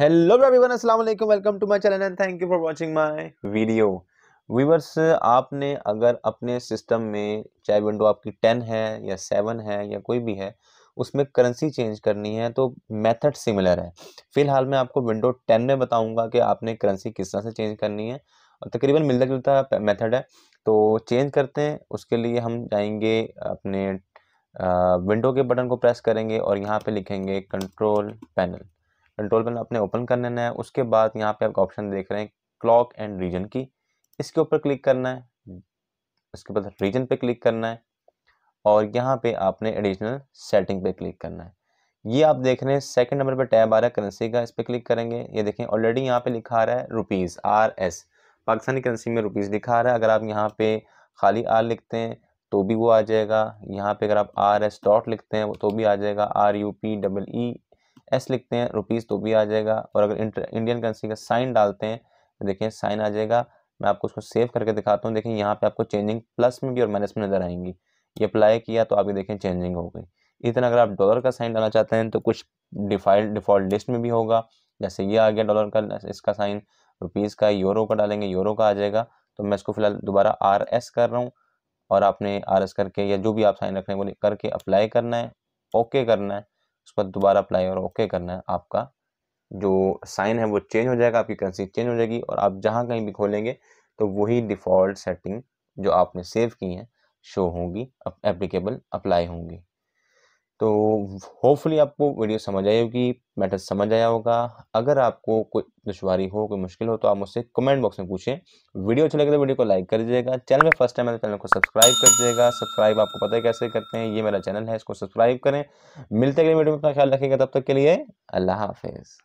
hello everyone अस्सलाम वालेकुम welcome to my channel and thank you for watching my video viewers आपने अगर अपने सिस्टम में चाहे विंडो आपकी टेन है या सेवन है या कोई भी है उसमें करेंसी चेंज करनी है तो मेथड सिमिलर है फ़िलहाल मैं आपको विंडो टेन में बताऊंगा कि आपने करेंसी किस तरह से चेंज करनी है तकरीबन मिलता जुलता मेथड है तो चेंज करते हैं उसके लिए हम जाएंगे अपने विंडो के बटन को प्रेस करेंगे और यहाँ पे लिखेंगे कंट्रोल पैनल कंट्रोल पैनल आपने ओपन कर लेना है उसके बाद यहाँ पे आप ऑप्शन देख रहे हैं क्लॉक एंड रीजन की इसके ऊपर क्लिक करना है इसके बाद रीजन पे क्लिक करना है और यहाँ पे आपने एडिशनल सेटिंग पे क्लिक करना है ये आप देख रहे हैं सेकंड नंबर पे टैब आ रहा है करेंसी का इस पर क्लिक करेंगे ये देखें ऑलरेडी यहाँ पे लिखा आ रहा है rupees R S Pakistani currency में रुपीज़ लिखा आ रहा है अगर आप यहाँ पे खाली आर लिखते हैं तो भी वो आ जाएगा यहाँ पे अगर आप आर एस डॉट लिखते हैं तो भी आ जाएगा R U P double E S लिखते हैं रुपीज़ तो भी आ जाएगा और अगर इंडियन करेंसी का साइन डालते हैं तो देखिए साइन आ जाएगा मैं आपको उसको सेव करके दिखाता हूँ देखिए यहाँ पे आपको चेंजिंग प्लस में भी और माइनस में नज़र आएंगी ये अप्लाई किया तो आप ये देखें चेंजिंग हो गई इसी तरह अगर आप डॉलर का साइन डालना चाहते हैं तो कुछ डिफॉल्ट डिफॉल्ट लिस्ट में भी होगा जैसे ये आ गया डॉलर का इसका साइन रुपीज़ का यूरो का डालेंगे यूरो का आ जाएगा तो मैं इसको फिलहाल दोबारा आर एस कर रहा हूँ और आपने आर एस करके या जो भी आप साइन रखने वो करके अप्लाई करना है ओके करना है उस पर दोबारा अप्लाई और ओके करना है आपका जो साइन है वो चेंज हो जाएगा आपकी करेंसी चेंज हो जाएगी और आप जहाँ कहीं भी खोलेंगे तो वही डिफ़ॉल्ट सेटिंग जो आपने सेव की है शो होंगी एप्लीकेबल अप्लाई होंगी तो होपफुली आपको वीडियो समझ आई होगी मैटर समझ आया होगा अगर आपको कोई दुशारी हो कोई मुश्किल हो तो आप मुझसे कमेंट बॉक्स में पूछें वीडियो अच्छा लगे तो वीडियो को लाइक कर दीजिएगा चैनल में फर्स्ट टाइम है चैनल को सब्सक्राइब कर दीजिएगा सब्सक्राइब आपको पता है कैसे करते हैं ये मेरा चैनल है इसको सब्सक्राइब करें मिलते अगले वीडियो में अपना ख्याल रखेगा तब तक के लिए अल्लाह हाफिज़